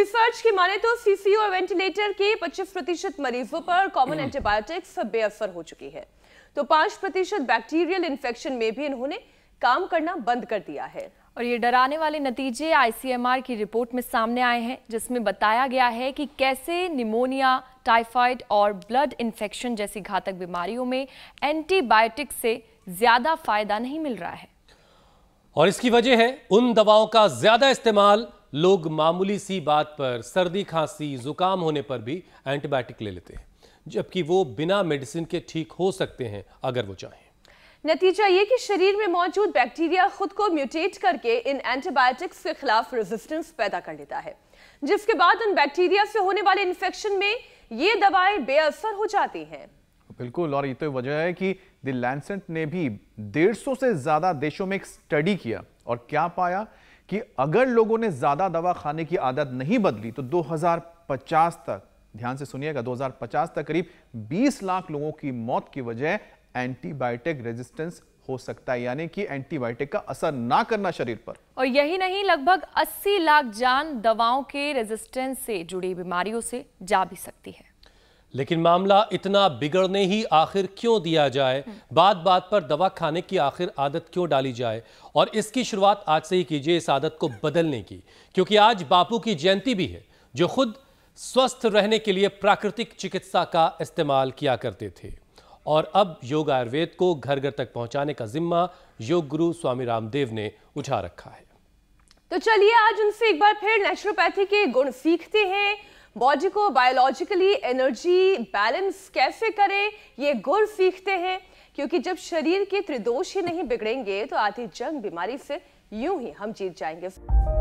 Research की माने तो सीसी और वेंटिलेटर के 25 प्रतिशत मरीजों पर कॉमन एंटीबायोटिक्स hmm. बेअसर हो चुकी है तो 5 प्रतिशत बैक्टीरियल इन्फेक्शन में भी इन्होंने काम करना बंद कर दिया है और ये डराने वाले नतीजे आईसीएमआर की रिपोर्ट में सामने आए हैं जिसमें बताया गया है कि कैसे निमोनिया टाइफाइड और ब्लड इन्फेक्शन जैसी घातक बीमारियों में एंटीबायोटिक्स से ज़्यादा फायदा नहीं मिल रहा है और इसकी वजह है उन दवाओं का ज़्यादा इस्तेमाल लोग मामूली सी बात पर सर्दी खांसी जुकाम होने पर भी एंटीबायोटिक ले लेते हैं जबकि वो बिना मेडिसिन के ठीक हो सकते हैं अगर वो चाहें नतीजा ये कि शरीर में मौजूद बैक्टीरिया खुद को म्यूटेट करके इन एंटीबायोटिक्स के खिलाफ रेजिस्टेंस पैदा कर लेता है जिसके बाद उन बैक्टीरिया से होने वाले इन्फेक्शन में ये दवाएं बेअसर हो जाती हैं बिल्कुल और ये तो वजह है कि द लैंसेंट ने भी 150 से ज्यादा देशों में एक स्टडी किया और क्या पाया कि अगर लोगों ने ज्यादा दवा खाने की आदत नहीं बदली तो 2050 तक ध्यान से सुनिएगा 2050 तक करीब 20 लाख लोगों की मौत की वजह एंटीबायोटिक रेजिस्टेंस हो सकता है यानी कि एंटीबायोटिक का असर ना करना शरीर पर और यही नहीं लगभग 80 लाख जान दवाओं के रेजिस्टेंस से जुड़ी बीमारियों से जा भी सकती है लेकिन मामला इतना बिगड़ने ही आखिर क्यों दिया जाए बात बात पर दवा खाने की आखिर आदत क्यों डाली जाए और इसकी शुरुआत आज से ही कीजिए इस आदत को बदलने की क्योंकि आज बापू की जयंती भी है जो खुद स्वस्थ रहने के लिए प्राकृतिक चिकित्सा का इस्तेमाल किया करते थे और अब योग आयुर्वेद को घर घर तक पहुंचाने का जिम्मा योग गुरु स्वामी रामदेव ने उठा रखा है तो चलिए आज उनसे एक बार फिर नेचुरोपैथी के गुण सीखते हैं बॉडी को बायोलॉजिकली एनर्जी बैलेंस कैसे करें ये गुर सीखते हैं क्योंकि जब शरीर के त्रिदोष ही नहीं बिगड़ेंगे तो आधी जंग बीमारी से यूं ही हम जीत जाएंगे